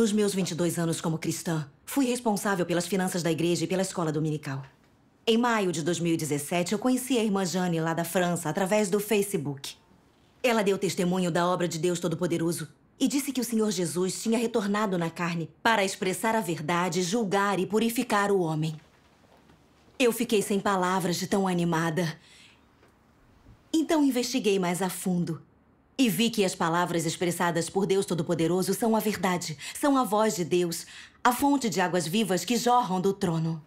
Nos meus 22 anos como cristã, fui responsável pelas finanças da igreja e pela escola dominical. Em maio de 2017, eu conheci a irmã Jane lá da França através do Facebook. Ela deu testemunho da obra de Deus Todo-Poderoso e disse que o Senhor Jesus tinha retornado na carne para expressar a verdade, julgar e purificar o homem. Eu fiquei sem palavras de tão animada. Então investiguei mais a fundo e vi que as palavras expressadas por Deus Todo-Poderoso são a verdade, são a voz de Deus, a fonte de águas vivas que jorram do trono.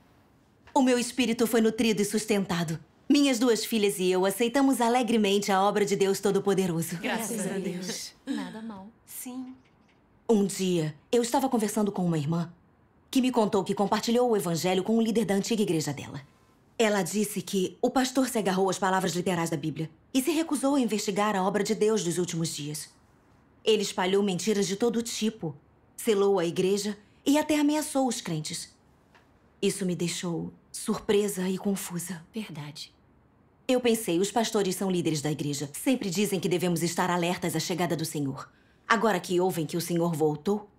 O meu espírito foi nutrido e sustentado. Minhas duas filhas e eu aceitamos alegremente a obra de Deus Todo-Poderoso. Graças, a Deus. Deus. Nada mal. Sim. Um dia, eu estava conversando com uma irmã que me contou que compartilhou o evangelho com o líder da antiga igreja dela. Ela disse que o pastor se agarrou às palavras literais da Bíblia e se recusou a investigar a obra de Deus dos últimos dias. Ele espalhou mentiras de todo tipo, selou a igreja e até ameaçou os crentes. Isso me deixou surpresa e confusa. Verdade. Eu pensei, os pastores são líderes da igreja. Sempre dizem que devemos estar alertas à chegada do Senhor. Agora que ouvem que o Senhor voltou,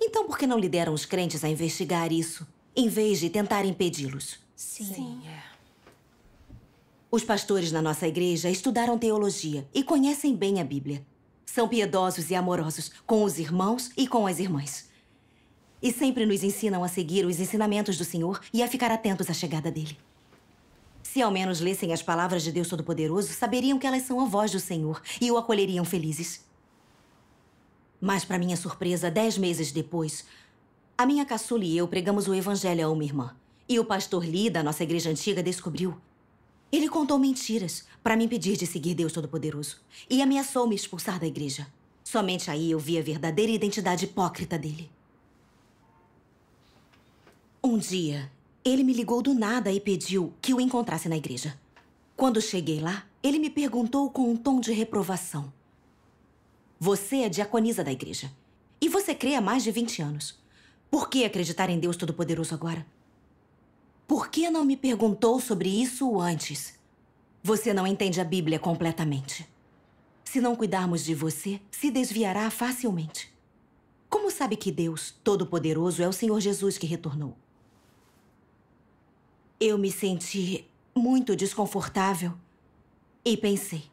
então por que não lideram os crentes a investigar isso, em vez de tentar impedi-los? Sim. Sim. É. Os pastores na nossa igreja estudaram teologia e conhecem bem a Bíblia. São piedosos e amorosos com os irmãos e com as irmãs. E sempre nos ensinam a seguir os ensinamentos do Senhor e a ficar atentos à chegada dele. Se ao menos lessem as palavras de Deus Todo-Poderoso, saberiam que elas são a voz do Senhor e o acolheriam felizes. Mas, para minha surpresa, dez meses depois, a minha caçula e eu pregamos o evangelho a uma irmã. E o pastor Lee, da nossa igreja antiga, descobriu ele contou mentiras para me impedir de seguir Deus Todo-Poderoso e ameaçou me expulsar da igreja. Somente aí eu vi a verdadeira identidade hipócrita dele. Um dia, ele me ligou do nada e pediu que o encontrasse na igreja. Quando cheguei lá, ele me perguntou com um tom de reprovação. Você é diaconisa da igreja. E você crê há mais de 20 anos. Por que acreditar em Deus Todo-Poderoso agora? Por que não me perguntou sobre isso antes? Você não entende a Bíblia completamente. Se não cuidarmos de você, se desviará facilmente. Como sabe que Deus, Todo-Poderoso, é o Senhor Jesus que retornou? Eu me senti muito desconfortável e pensei: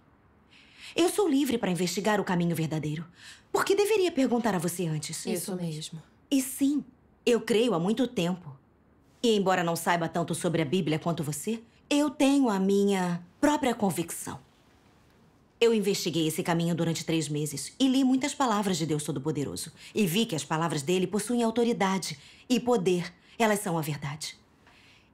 eu sou livre para investigar o caminho verdadeiro. Por que deveria perguntar a você antes? Isso mesmo. E sim, eu creio há muito tempo e embora não saiba tanto sobre a Bíblia quanto você, eu tenho a minha própria convicção. Eu investiguei esse caminho durante três meses e li muitas palavras de Deus Todo-Poderoso. E vi que as palavras dele possuem autoridade e poder. Elas são a verdade.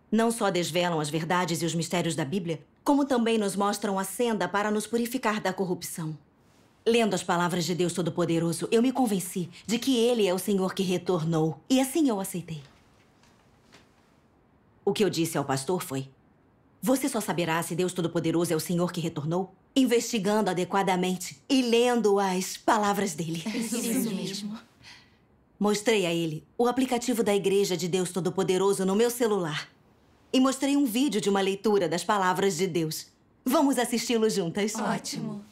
Não só desvelam as verdades e os mistérios da Bíblia, como também nos mostram a senda para nos purificar da corrupção. Lendo as palavras de Deus Todo-Poderoso, eu me convenci de que Ele é o Senhor que retornou. E assim eu aceitei. O que eu disse ao pastor foi: Você só saberá se Deus Todo-Poderoso é o Senhor que retornou investigando adequadamente e lendo as palavras dele. É isso, mesmo. Mostrei a ele o aplicativo da Igreja de Deus Todo-Poderoso no meu celular. E mostrei um vídeo de uma leitura das palavras de Deus. Vamos assisti-lo juntas. Ótimo.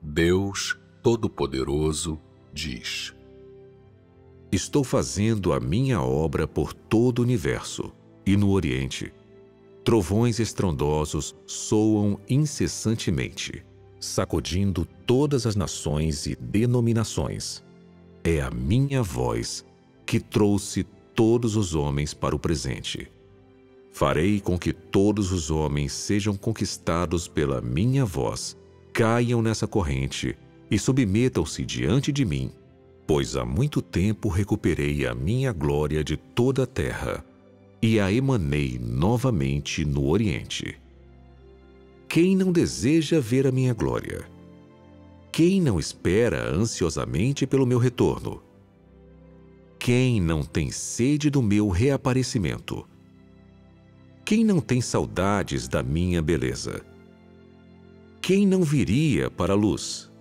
Deus Todo-Poderoso diz: estou fazendo a minha obra por todo o universo e no Oriente. Trovões estrondosos soam incessantemente, sacudindo todas as nações e denominações. É a minha voz que trouxe todos os homens para o presente. Farei com que todos os homens sejam conquistados pela minha voz, caiam nessa corrente e submetam-se diante de mim pois há muito tempo recuperei a minha glória de toda a terra e a emanei novamente no Oriente. Quem não deseja ver a minha glória? Quem não espera ansiosamente pelo meu retorno? Quem não tem sede do meu reaparecimento? Quem não tem saudades da minha beleza? Quem não viria para a luz?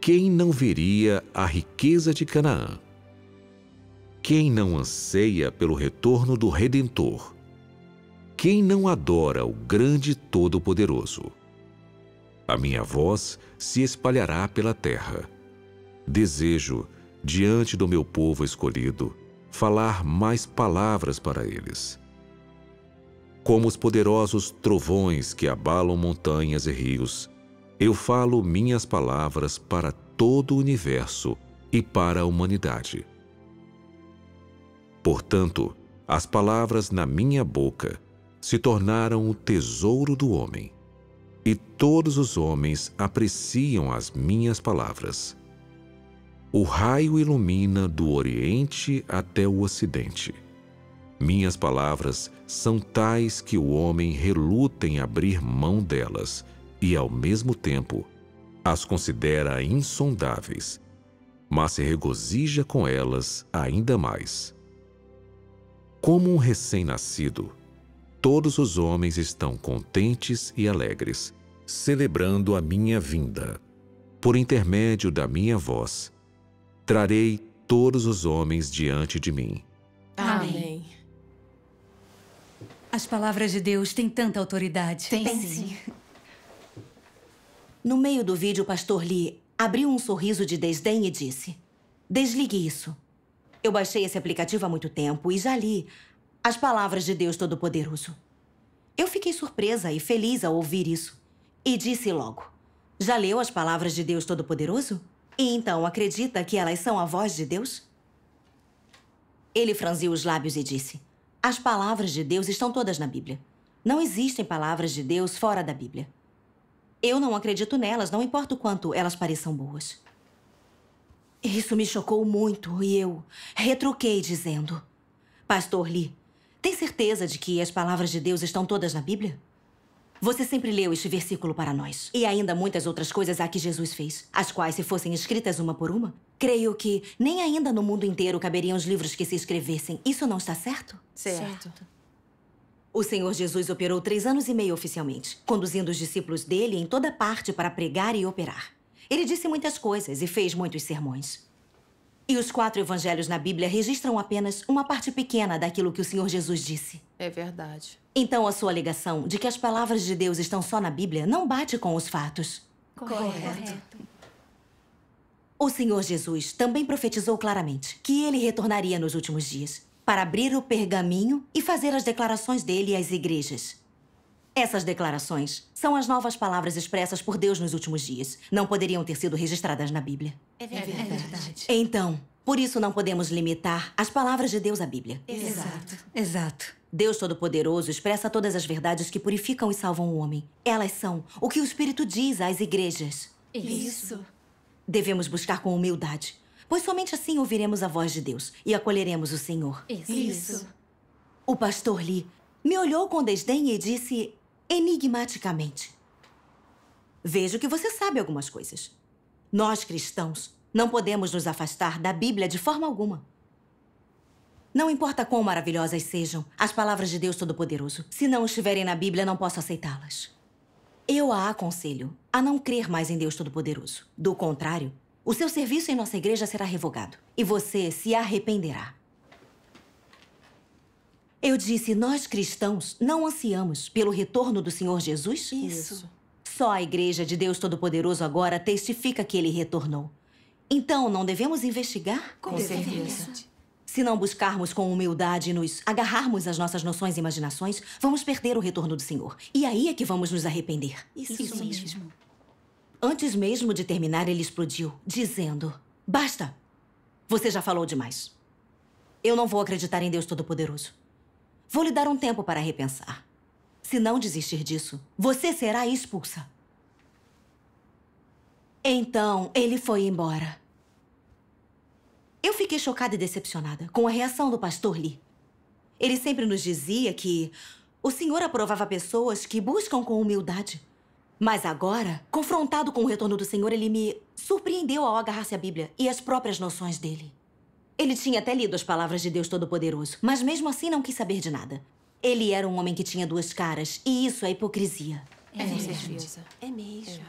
quem não veria a riqueza de Canaã? Quem não anseia pelo retorno do Redentor? Quem não adora o grande Todo-Poderoso? A minha voz se espalhará pela terra. Desejo, diante do meu povo escolhido, falar mais palavras para eles. Como os poderosos trovões que abalam montanhas e rios, eu falo minhas palavras para todo o universo e para a humanidade. Portanto, as palavras na minha boca se tornaram o tesouro do homem, e todos os homens apreciam as minhas palavras. O raio ilumina do Oriente até o Ocidente. Minhas palavras são tais que o homem reluta em abrir mão delas e, ao mesmo tempo, as considera insondáveis, mas se regozija com elas ainda mais. Como um recém-nascido, todos os homens estão contentes e alegres, celebrando a minha vinda. Por intermédio da minha voz, trarei todos os homens diante de mim. Amém. As palavras de Deus têm tanta autoridade. Tem, tem sim. sim. No meio do vídeo, o pastor Lee abriu um sorriso de desdém e disse: Desligue isso. Eu baixei esse aplicativo há muito tempo e já li as palavras de Deus Todo-Poderoso. Eu fiquei surpresa e feliz ao ouvir isso e disse logo: Já leu as palavras de Deus Todo-Poderoso? E então acredita que elas são a voz de Deus? Ele franziu os lábios e disse: As palavras de Deus estão todas na Bíblia. Não existem palavras de Deus fora da Bíblia. Eu não acredito nelas, não importa o quanto elas pareçam boas. Isso me chocou muito e eu retruquei dizendo: Pastor Lee, tem certeza de que as palavras de Deus estão todas na Bíblia? Você sempre leu este versículo para nós. E ainda muitas outras coisas há que Jesus fez, as quais, se fossem escritas uma por uma, creio que nem ainda no mundo inteiro caberiam os livros que se escrevessem. Isso não está certo? Certo. certo. O Senhor Jesus operou três anos e meio oficialmente, conduzindo os discípulos dele em toda parte para pregar e operar. Ele disse muitas coisas e fez muitos sermões. E os quatro evangelhos na Bíblia registram apenas uma parte pequena daquilo que o Senhor Jesus disse. É verdade. Então, a sua alegação de que as palavras de Deus estão só na Bíblia não bate com os fatos. Correto. Correto. O Senhor Jesus também profetizou claramente que ele retornaria nos últimos dias para abrir o pergaminho e fazer as declarações dele às igrejas. Essas declarações são as novas palavras expressas por Deus nos últimos dias. Não poderiam ter sido registradas na Bíblia. É verdade. É verdade. Então, por isso não podemos limitar as palavras de Deus à Bíblia. Exato. Exato. Deus Todo-Poderoso expressa todas as verdades que purificam e salvam o homem. Elas são o que o Espírito diz às igrejas. Isso. Devemos buscar com humildade pois somente assim ouviremos a voz de Deus e acolheremos o Senhor. Isso. Isso. O pastor Lee me olhou com desdém e disse enigmaticamente: Vejo que você sabe algumas coisas. Nós cristãos não podemos nos afastar da Bíblia de forma alguma. Não importa quão maravilhosas sejam as palavras de Deus Todo-Poderoso, se não estiverem na Bíblia, não posso aceitá-las. Eu a aconselho a não crer mais em Deus Todo-Poderoso. Do contrário, o seu serviço em nossa igreja será revogado e você se arrependerá. Eu disse, nós cristãos não ansiamos pelo retorno do Senhor Jesus? Isso. Só a igreja de Deus Todo-Poderoso agora testifica que ele retornou. Então, não devemos investigar? Com, com certeza. Se não buscarmos com humildade e nos agarrarmos às nossas noções e imaginações, vamos perder o retorno do Senhor. E aí é que vamos nos arrepender. Isso, Isso mesmo. mesmo. Antes mesmo de terminar, ele explodiu, dizendo: Basta! Você já falou demais. Eu não vou acreditar em Deus Todo-Poderoso. Vou lhe dar um tempo para repensar. Se não desistir disso, você será expulsa. Então, ele foi embora. Eu fiquei chocada e decepcionada com a reação do pastor Lee. Ele sempre nos dizia que o senhor aprovava pessoas que buscam com humildade. Mas agora, confrontado com o retorno do Senhor, ele me surpreendeu ao agarrar-se à Bíblia e às próprias noções dele. Ele tinha até lido as palavras de Deus Todo-Poderoso, mas mesmo assim não quis saber de nada. Ele era um homem que tinha duas caras, e isso é hipocrisia. É, é mesmo. É mesmo.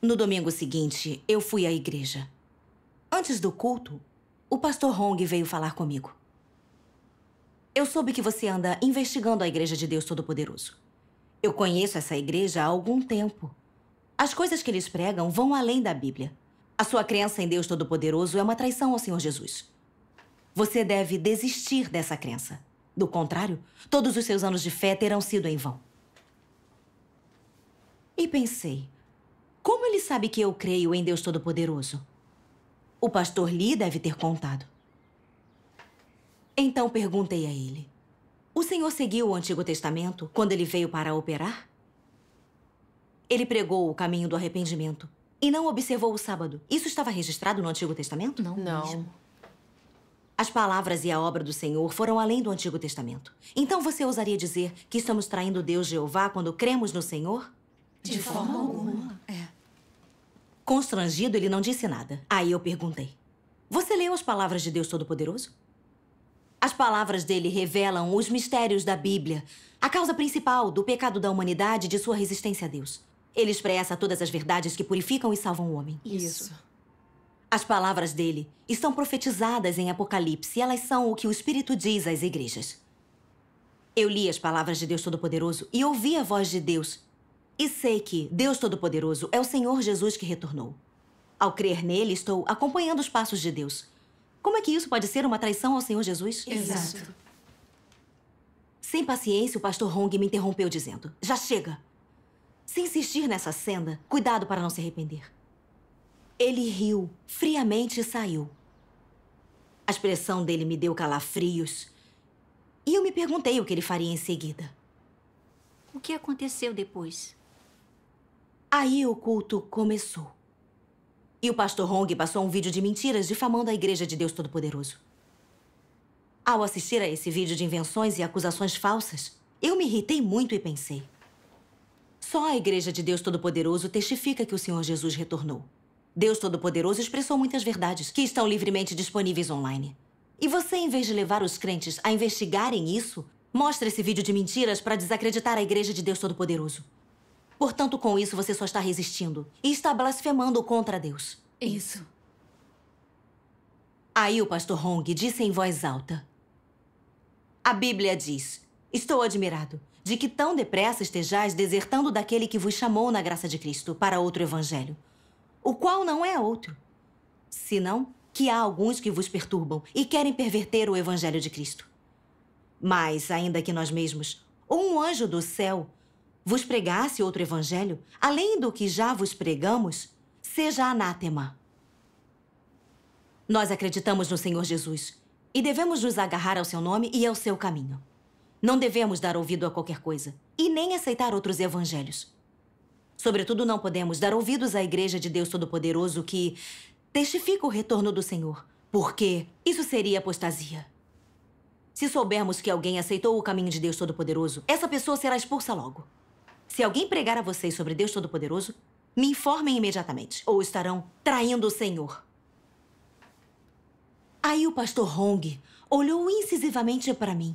É. No domingo seguinte, eu fui à igreja. Antes do culto, o pastor Hong veio falar comigo. Eu soube que você anda investigando a Igreja de Deus Todo-Poderoso. Eu conheço essa igreja há algum tempo. As coisas que eles pregam vão além da Bíblia. A sua crença em Deus Todo-Poderoso é uma traição ao Senhor Jesus. Você deve desistir dessa crença. Do contrário, todos os seus anos de fé terão sido em vão. E pensei, como ele sabe que eu creio em Deus Todo-Poderoso? O pastor Lee deve ter contado. Então perguntei a ele: o Senhor seguiu o Antigo Testamento quando ele veio para operar? Ele pregou o caminho do arrependimento e não observou o sábado. Isso estava registrado no Antigo Testamento? Não. Não. Mesmo. As palavras e a obra do Senhor foram além do Antigo Testamento. Então você ousaria dizer que estamos traindo Deus Jeová quando cremos no Senhor? De, forma, forma alguma. É. Constrangido, ele não disse nada. Aí eu perguntei: Você leu as palavras de Deus Todo-Poderoso? As palavras dele revelam os mistérios da Bíblia, a causa principal do pecado da humanidade e de sua resistência a Deus. Ele expressa todas as verdades que purificam e salvam o homem. Isso. As palavras dele estão profetizadas em Apocalipse e elas são o que o Espírito diz às igrejas. Eu li as palavras de Deus Todo-Poderoso e ouvi a voz de Deus. E sei que Deus Todo-Poderoso é o Senhor Jesus que retornou. Ao crer nele, estou acompanhando os passos de Deus. Como é que isso pode ser uma traição ao Senhor Jesus? Exato. Sem paciência, o pastor Hong me interrompeu dizendo: Já chega! Se insistir nessa senda, cuidado para não se arrepender. Ele riu friamente e saiu. A expressão dele me deu calafrios. E eu me perguntei o que ele faria em seguida. O que aconteceu depois? Aí o culto começou. E o pastor Hong passou um vídeo de mentiras difamando a Igreja de Deus Todo-Poderoso. Ao assistir a esse vídeo de invenções e acusações falsas, eu me irritei muito e pensei. Só a Igreja de Deus Todo-Poderoso testifica que o Senhor Jesus retornou. Deus Todo-Poderoso expressou muitas verdades que estão livremente disponíveis online. E você, em vez de levar os crentes a investigarem isso, mostra esse vídeo de mentiras para desacreditar a Igreja de Deus Todo-Poderoso. Portanto, com isso, você só está resistindo e está blasfemando contra Deus. Isso. Aí o pastor Hong disse em voz alta: A Bíblia diz: Estou admirado de que tão depressa estejais desertando daquele que vos chamou na graça de Cristo para outro evangelho, o qual não é outro, senão que há alguns que vos perturbam e querem perverter o evangelho de Cristo. Mas, ainda que nós mesmos, ou um anjo do céu vos pregasse outro evangelho, além do que já vos pregamos, seja anátema. Nós acreditamos no Senhor Jesus e devemos nos agarrar ao seu nome e ao seu caminho. Não devemos dar ouvido a qualquer coisa e nem aceitar outros evangelhos. Sobretudo, não podemos dar ouvidos à Igreja de Deus Todo-Poderoso que testifica o retorno do Senhor, porque isso seria apostasia. Se soubermos que alguém aceitou o caminho de Deus Todo-Poderoso, essa pessoa será expulsa logo. Se alguém pregar a vocês sobre Deus Todo-Poderoso, me informem imediatamente, ou estarão traindo o Senhor. Aí o pastor Hong olhou incisivamente para mim.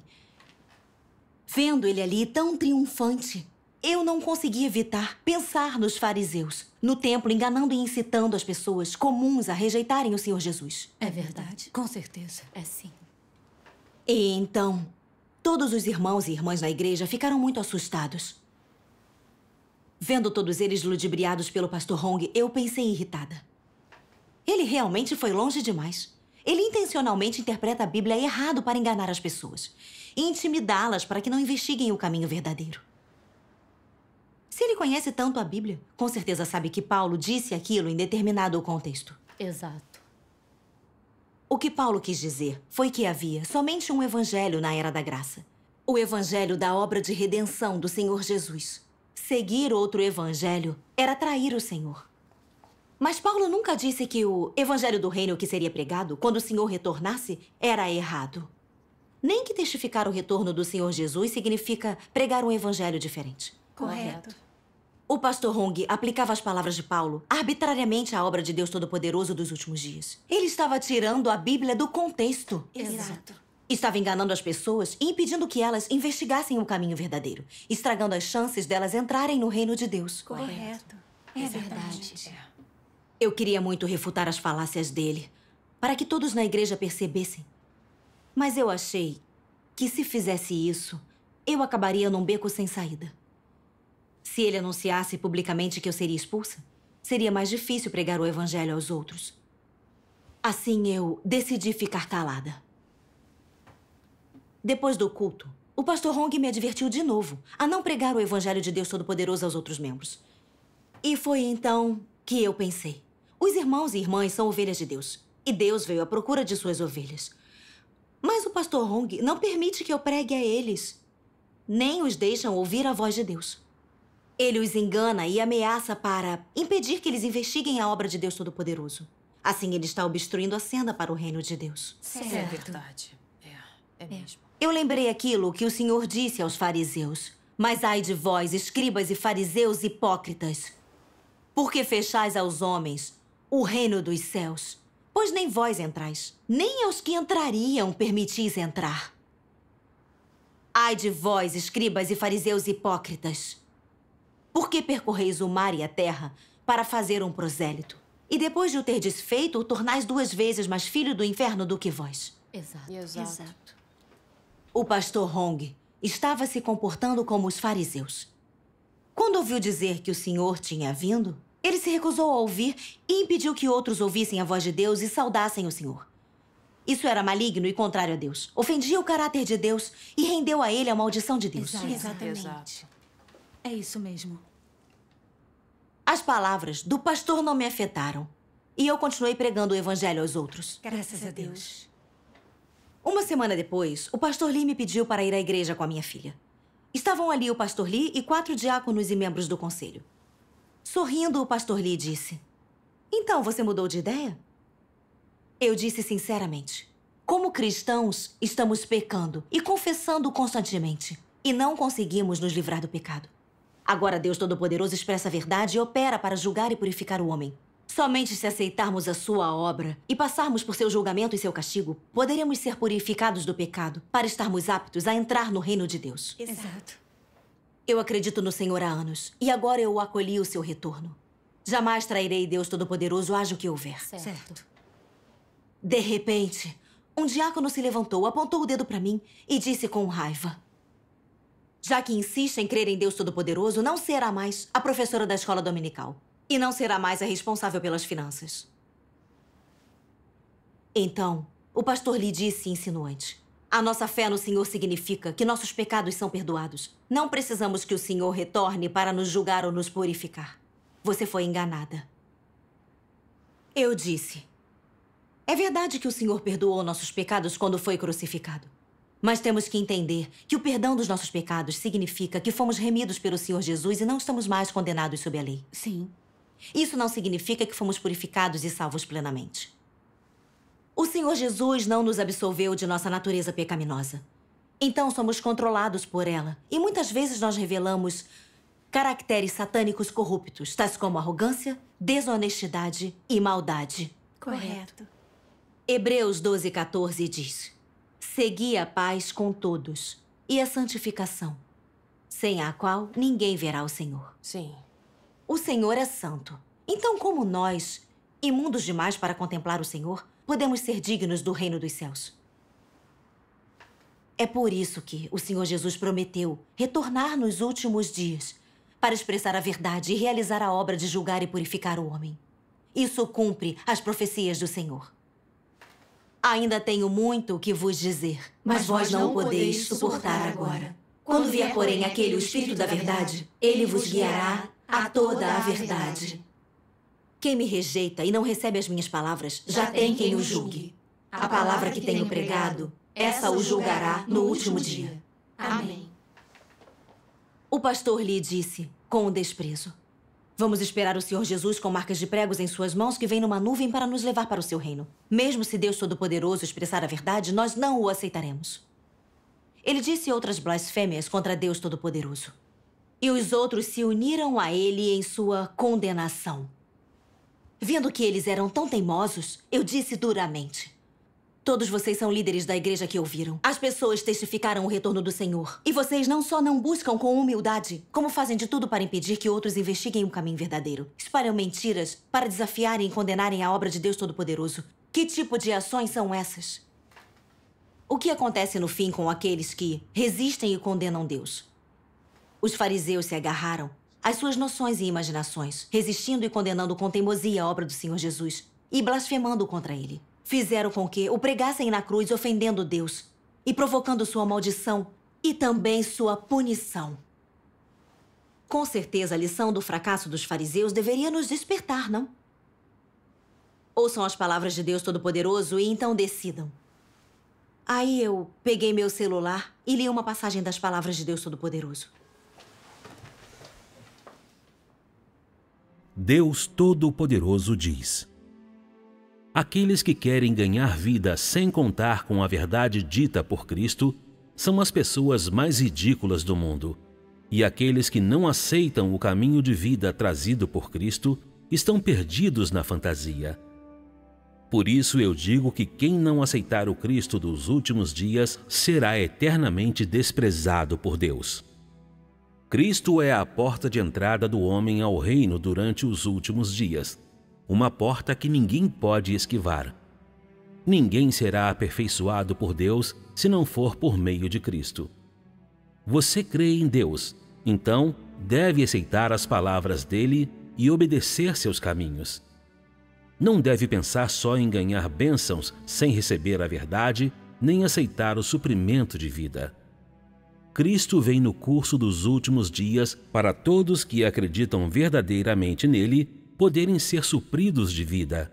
Vendo ele ali tão triunfante, eu não consegui evitar pensar nos fariseus, no templo enganando e incitando as pessoas comuns a rejeitarem o Senhor Jesus. É verdade, com certeza. É sim. E então, todos os irmãos e irmãs na igreja ficaram muito assustados. Vendo todos eles ludibriados pelo pastor Hong, eu pensei irritada. Ele realmente foi longe demais. Ele intencionalmente interpreta a Bíblia errado para enganar as pessoas e intimidá-las para que não investiguem o caminho verdadeiro. Se ele conhece tanto a Bíblia, com certeza sabe que Paulo disse aquilo em determinado contexto. Exato. O que Paulo quis dizer foi que havia somente um evangelho na era da graça o evangelho da obra de redenção do Senhor Jesus. Seguir outro evangelho era trair o Senhor. Mas Paulo nunca disse que o evangelho do reino que seria pregado quando o Senhor retornasse era errado. Nem que testificar o retorno do Senhor Jesus significa pregar um evangelho diferente. Correto. O pastor Hong aplicava as palavras de Paulo arbitrariamente à obra de Deus Todo-Poderoso dos últimos dias. Ele estava tirando a Bíblia do contexto. Exato. Estava enganando as pessoas e impedindo que elas investigassem o caminho verdadeiro, estragando as chances delas entrarem no reino de Deus. Correto. É, é verdade. Eu queria muito refutar as falácias dele, para que todos na igreja percebessem. Mas eu achei que se fizesse isso, eu acabaria num beco sem saída. Se ele anunciasse publicamente que eu seria expulsa, seria mais difícil pregar o evangelho aos outros. Assim eu decidi ficar calada. Depois do culto, o pastor Hong me advertiu de novo a não pregar o evangelho de Deus Todo-Poderoso aos outros membros. E foi então que eu pensei. Os irmãos e irmãs são ovelhas de Deus. E Deus veio à procura de suas ovelhas. Mas o pastor Hong não permite que eu pregue a eles. Nem os deixam ouvir a voz de Deus. Ele os engana e ameaça para impedir que eles investiguem a obra de Deus Todo-Poderoso. Assim, ele está obstruindo a senda para o reino de Deus. Certo. É verdade. É, é mesmo. Eu lembrei aquilo que o Senhor disse aos fariseus. Mas ai de vós, escribas e fariseus hipócritas, porque fechais aos homens o reino dos céus. Pois nem vós entrais, nem aos que entrariam permitis entrar. Ai de vós, escribas e fariseus hipócritas, porque percorreis o mar e a terra para fazer um prosélito, e depois de o ter desfeito, o tornais duas vezes mais filho do inferno do que vós. Exato. Exato. Exato. O pastor Hong estava se comportando como os fariseus. Quando ouviu dizer que o Senhor tinha vindo, ele se recusou a ouvir e impediu que outros ouvissem a voz de Deus e saudassem o Senhor. Isso era maligno e contrário a Deus. Ofendia o caráter de Deus e rendeu a ele a maldição de Deus. Exato. Exatamente. Exato. É isso mesmo. As palavras do pastor não me afetaram. E eu continuei pregando o evangelho aos outros. Graças a Deus. Uma semana depois, o pastor Lee me pediu para ir à igreja com a minha filha. Estavam ali o pastor Lee e quatro diáconos e membros do conselho. Sorrindo, o pastor Lee disse: Então você mudou de ideia? Eu disse sinceramente: Como cristãos, estamos pecando e confessando constantemente, e não conseguimos nos livrar do pecado. Agora Deus Todo-Poderoso expressa a verdade e opera para julgar e purificar o homem. Somente se aceitarmos a sua obra e passarmos por seu julgamento e seu castigo, poderemos ser purificados do pecado para estarmos aptos a entrar no reino de Deus. Exato. Eu acredito no Senhor há anos e agora eu acolhi o seu retorno. Jamais trairei Deus Todo-Poderoso, haja o que houver. Certo. certo. De repente, um diácono se levantou, apontou o dedo para mim e disse com raiva: Já que insiste em crer em Deus Todo-Poderoso, não será mais a professora da escola dominical e não será mais a responsável pelas finanças. Então, o pastor lhe disse insinuante: A nossa fé no Senhor significa que nossos pecados são perdoados. Não precisamos que o Senhor retorne para nos julgar ou nos purificar. Você foi enganada. Eu disse: É verdade que o Senhor perdoou nossos pecados quando foi crucificado. Mas temos que entender que o perdão dos nossos pecados significa que fomos remidos pelo Senhor Jesus e não estamos mais condenados sob a lei. Sim. Isso não significa que fomos purificados e salvos plenamente. O Senhor Jesus não nos absolveu de nossa natureza pecaminosa. Então somos controlados por ela. E muitas vezes nós revelamos caracteres satânicos corruptos, tais como arrogância, desonestidade e maldade. Correto. Hebreus 12, 14 diz: Segui a paz com todos e a santificação, sem a qual ninguém verá o Senhor. Sim. O Senhor é santo. Então, como nós, imundos demais para contemplar o Senhor, podemos ser dignos do reino dos céus? É por isso que o Senhor Jesus prometeu retornar nos últimos dias para expressar a verdade e realizar a obra de julgar e purificar o homem. Isso cumpre as profecias do Senhor. Ainda tenho muito o que vos dizer, mas, mas vós não, não podeis suportar agora. Quando vier, porém, aquele o Espírito da Verdade, ele vos guiará a toda a verdade. Quem me rejeita e não recebe as minhas palavras, já, tem quem o julgue. A palavra que tenho pregado, essa o julgará no último dia. Amém. O pastor lhe disse, com o desprezo: Vamos esperar o Senhor Jesus com marcas de pregos em suas mãos que vem numa nuvem para nos levar para o seu reino. Mesmo se Deus Todo-Poderoso expressar a verdade, nós não o aceitaremos. Ele disse outras blasfêmias contra Deus Todo-Poderoso e os outros se uniram a ele em sua condenação. Vendo que eles eram tão teimosos, eu disse duramente: Todos vocês são líderes da igreja que ouviram. As pessoas testificaram o retorno do Senhor. E vocês não só não buscam com humildade, como fazem de tudo para impedir que outros investiguem o um caminho verdadeiro. Espalham mentiras para desafiarem e condenarem a obra de Deus Todo-Poderoso. Que tipo de ações são essas? O que acontece no fim com aqueles que resistem e condenam Deus? Os fariseus se agarraram às suas noções e imaginações, resistindo e condenando com teimosia a obra do Senhor Jesus e blasfemando contra ele. Fizeram com que o pregassem na cruz, ofendendo Deus e provocando sua maldição e também sua punição. Com certeza, a lição do fracasso dos fariseus deveria nos despertar, não? Ouçam as palavras de Deus Todo-Poderoso e então decidam. Aí eu peguei meu celular e li uma passagem das palavras de Deus Todo-Poderoso. Deus Todo-Poderoso diz: Aqueles que querem ganhar vida sem contar com a verdade dita por Cristo são as pessoas mais ridículas do mundo. E aqueles que não aceitam o caminho de vida trazido por Cristo estão perdidos na fantasia. Por isso eu digo que quem não aceitar o Cristo dos últimos dias será eternamente desprezado por Deus. Cristo é a porta de entrada do homem ao reino durante os últimos dias, uma porta que ninguém pode esquivar. Ninguém será aperfeiçoado por Deus se não for por meio de Cristo. Você crê em Deus, então deve aceitar as palavras dele e obedecer seus caminhos. Não deve pensar só em ganhar bênçãos sem receber a verdade, nem aceitar o suprimento de vida. Cristo vem no curso dos últimos dias para todos que acreditam verdadeiramente nele poderem ser supridos de vida.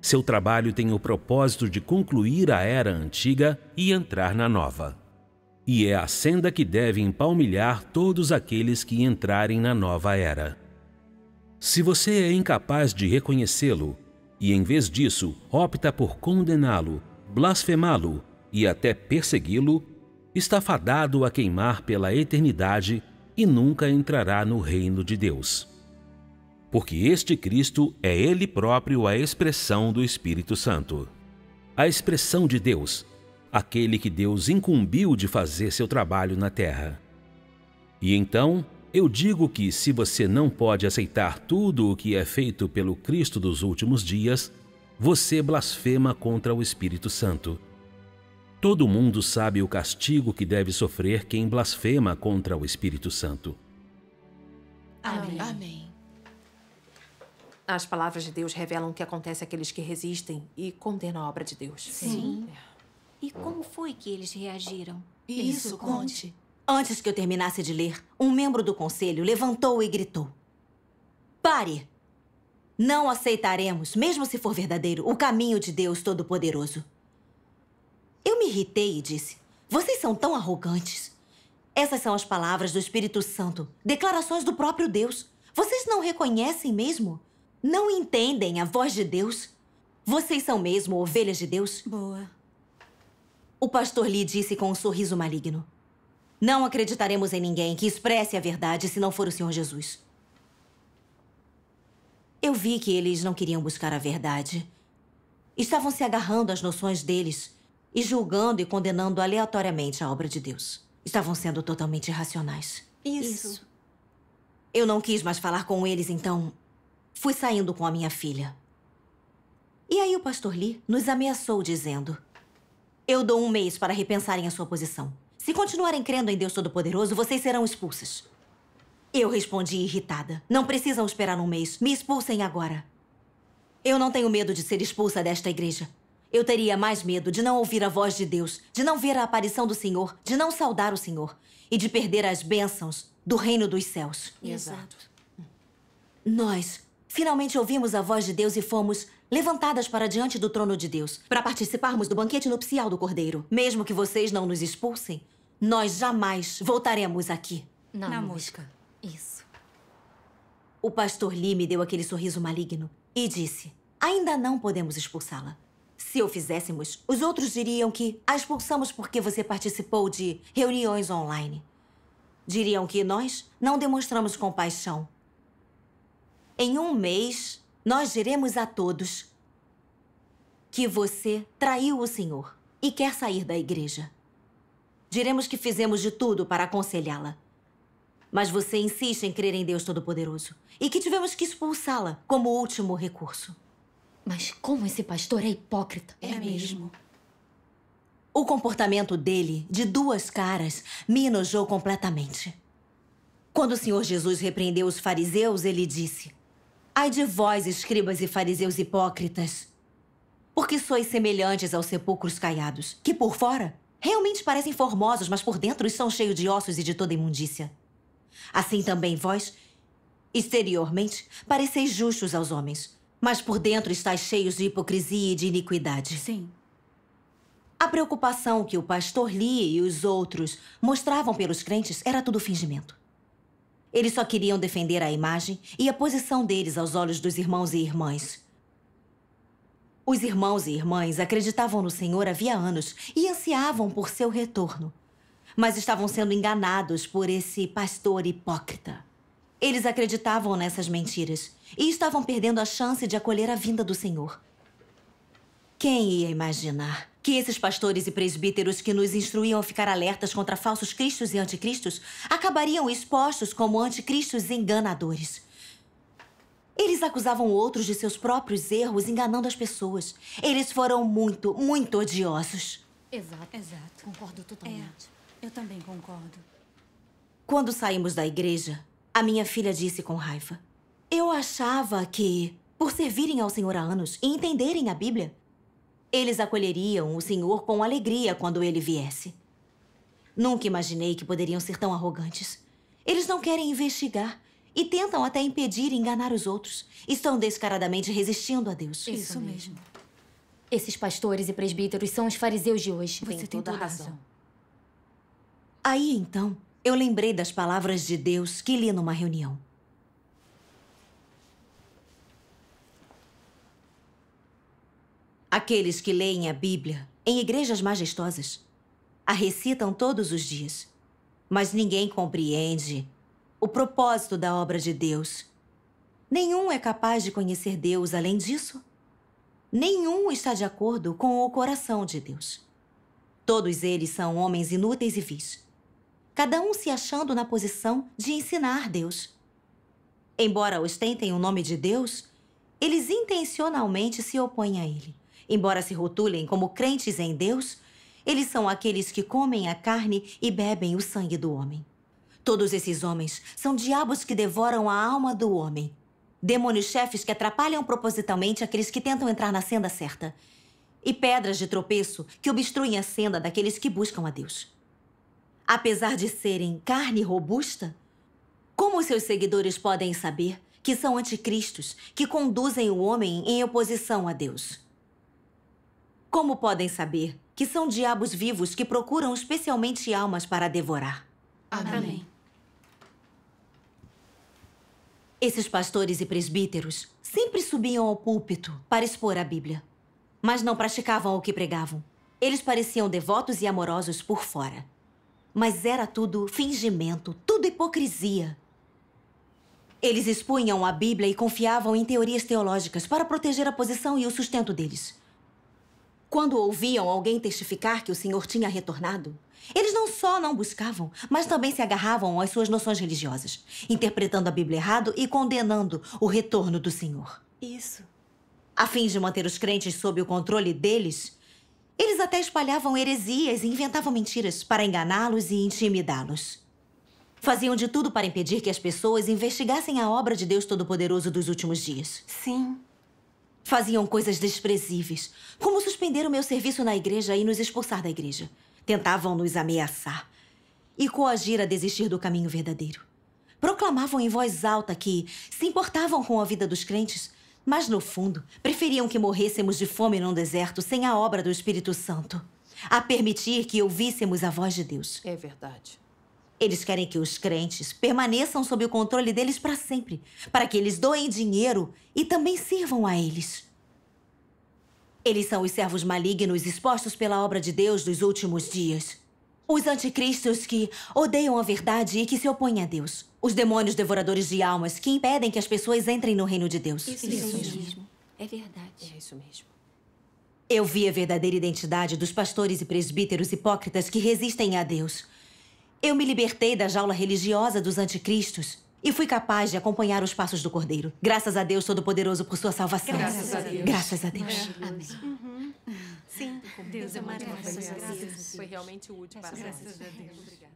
Seu trabalho tem o propósito de concluir a era antiga e entrar na nova. E é a senda que deve empalmilhar todos aqueles que entrarem na nova era. Se você é incapaz de reconhecê-lo e, em vez disso, opta por condená-lo, blasfemá-lo e até persegui-lo, está fadado a queimar pela eternidade e nunca entrará no reino de Deus. Porque este Cristo é Ele próprio a expressão do Espírito Santo. A expressão de Deus, aquele que Deus incumbiu de fazer seu trabalho na terra. E então, eu digo que se você não pode aceitar tudo o que é feito pelo Cristo dos últimos dias, você blasfema contra o Espírito Santo Todo mundo sabe o castigo que deve sofrer quem blasfema contra o Espírito Santo. Amém. Amém. As palavras de Deus revelam o que acontece àqueles que resistem e condenam a obra de Deus. Sim. É. E como foi que eles reagiram? Isso, Isso conte. Antes que eu terminasse de ler, um membro do conselho levantou e gritou: Pare! Não aceitaremos, mesmo se for verdadeiro, o caminho de Deus Todo-Poderoso. Eu me irritei e disse: Vocês são tão arrogantes. Essas são as palavras do Espírito Santo, declarações do próprio Deus. Vocês não reconhecem mesmo? Não entendem a voz de Deus? Vocês são mesmo ovelhas de Deus? Boa. O pastor lhe disse com um sorriso maligno: Não acreditaremos em ninguém que expresse a verdade se não for o Senhor Jesus. Eu vi que eles não queriam buscar a verdade. Estavam se agarrando às noções deles e julgando e condenando aleatoriamente a obra de Deus. Estavam sendo totalmente irracionais. Isso. Isso. Eu não quis mais falar com eles, então fui saindo com a minha filha. E aí o pastor Lee nos ameaçou dizendo: Eu dou um mês para repensarem a sua posição. Se continuarem crendo em Deus Todo-Poderoso, vocês serão expulsas. Eu respondi irritada. Não precisam esperar um mês. Me expulsem agora. Eu não tenho medo de ser expulsa desta igreja. Eu teria mais medo de não ouvir a voz de Deus, de não ver a aparição do Senhor, de não saudar o Senhor e de perder as bênçãos do reino dos céus. Exato. Nós finalmente ouvimos a voz de Deus e fomos levantadas para diante do trono de Deus, para participarmos do banquete nupcial do Cordeiro. Mesmo que vocês não nos expulsem, nós jamais voltaremos aqui. Na, Na música. Isso. O pastor Lee me deu aquele sorriso maligno e disse: Ainda não podemos expulsá-la. Se o fizéssemos, os outros diriam que a expulsamos porque você participou de reuniões online. Diriam que nós não demonstramos compaixão. Em um mês, nós diremos a todos que você traiu o Senhor e quer sair da igreja. Diremos que fizemos de tudo para aconselhá-la. Mas você insiste em crer em Deus Todo-Poderoso e que tivemos que expulsá-la como último recurso. Mas como esse pastor é hipócrita. É, é mesmo. O comportamento dele, de duas caras, me enojou completamente. Quando o Senhor Jesus repreendeu os fariseus, ele disse: Ai de vós, escribas e fariseus hipócritas, porque sois semelhantes aos sepulcros caiados, que por fora realmente parecem formosos, mas por dentro estão cheios de ossos e de toda imundícia. Assim também vós, exteriormente, pareceis justos aos homens, mas por dentro estás cheios de hipocrisia e de iniquidade. Sim. A preocupação que o pastor Lee e os outros mostravam pelos crentes era tudo fingimento. Eles só queriam defender a imagem e a posição deles aos olhos dos irmãos e irmãs. Os irmãos e irmãs acreditavam no Senhor havia anos e ansiavam por seu retorno, mas estavam sendo enganados por esse pastor hipócrita. Eles acreditavam nessas mentiras e estavam perdendo a chance de acolher a vinda do Senhor. Quem ia imaginar que esses pastores e presbíteros que nos instruíam a ficar alertas contra falsos cristos e anticristos acabariam expostos como anticristos enganadores? Eles acusavam outros de seus próprios erros, enganando as pessoas. Eles foram muito, muito odiosos. Exato. Exato. Concordo totalmente. É. Eu também concordo. Quando saímos da igreja, a minha filha disse com raiva: eu achava que, por servirem ao Senhor há anos e entenderem a Bíblia, eles acolheriam o Senhor com alegria quando ele viesse. Nunca imaginei que poderiam ser tão arrogantes. Eles não querem investigar e tentam até impedir e enganar os outros. Estão descaradamente resistindo a Deus. Isso, mesmo. Esses pastores e presbíteros são os fariseus de hoje. Você tem, tem toda, toda a razão. razão. Aí, então, eu lembrei das palavras de Deus que li numa reunião. Aqueles que leem a Bíblia em igrejas majestosas a recitam todos os dias, mas ninguém compreende o propósito da obra de Deus. Nenhum é capaz de conhecer Deus além disso. Nenhum está de acordo com o coração de Deus. Todos eles são homens inúteis e vis, cada um se achando na posição de ensinar Deus. Embora ostentem o nome de Deus, eles intencionalmente se opõem a ele Embora se rotulem como crentes em Deus, eles são aqueles que comem a carne e bebem o sangue do homem. Todos esses homens são diabos que devoram a alma do homem. Demônios-chefes que atrapalham propositalmente aqueles que tentam entrar na senda certa. E pedras de tropeço que obstruem a senda daqueles que buscam a Deus. Apesar de serem carne robusta, como seus seguidores podem saber que são anticristos, que conduzem o homem em oposição a Deus? Como podem saber que são diabos vivos que procuram especialmente almas para devorar? Amém. Esses pastores e presbíteros sempre subiam ao púlpito para expor a Bíblia, mas não praticavam o que pregavam. Eles pareciam devotos e amorosos por fora, mas era tudo fingimento, tudo hipocrisia. Eles expunham a Bíblia e confiavam em teorias teológicas para proteger a posição e o sustento deles. Quando ouviam alguém testificar que o senhor tinha retornado, eles não só não buscavam, mas também se agarravam às suas noções religiosas, interpretando a Bíblia errado e condenando o retorno do senhor. Isso. A fim de manter os crentes sob o controle deles, eles até espalhavam heresias e inventavam mentiras para enganá-los e intimidá-los. Faziam de tudo para impedir que as pessoas investigassem a obra de Deus Todo-Poderoso dos últimos dias. Sim. Faziam coisas desprezíveis, como suspender o meu serviço na igreja e nos expulsar da igreja. Tentavam nos ameaçar e coagir a desistir do caminho verdadeiro. Proclamavam em voz alta que se importavam com a vida dos crentes, mas no fundo preferiam que morrêssemos de fome num deserto sem a obra do Espírito Santo, a permitir que ouvíssemos a voz de Deus. É verdade. Eles querem que os crentes permaneçam sob o controle deles para sempre, para que eles doem dinheiro e também sirvam a eles. Eles são os servos malignos expostos pela obra de Deus dos últimos dias. Os anticristos que odeiam a verdade e que se opõem a Deus. Os demônios devoradores de almas que impedem que as pessoas entrem no reino de Deus. Isso, isso, mesmo. É verdade. É isso mesmo. Eu vi a verdadeira identidade dos pastores e presbíteros hipócritas que resistem a Deus eu me libertei da jaula religiosa dos anticristos e fui capaz de acompanhar os passos do Cordeiro. Graças a Deus Todo-Poderoso por sua salvação. Graças a Deus. Graças a Deus. Amém. Uhum. Sim. Deus é, é maravilhoso. Foi realmente útil para nós. Graças a Deus. Obrigada.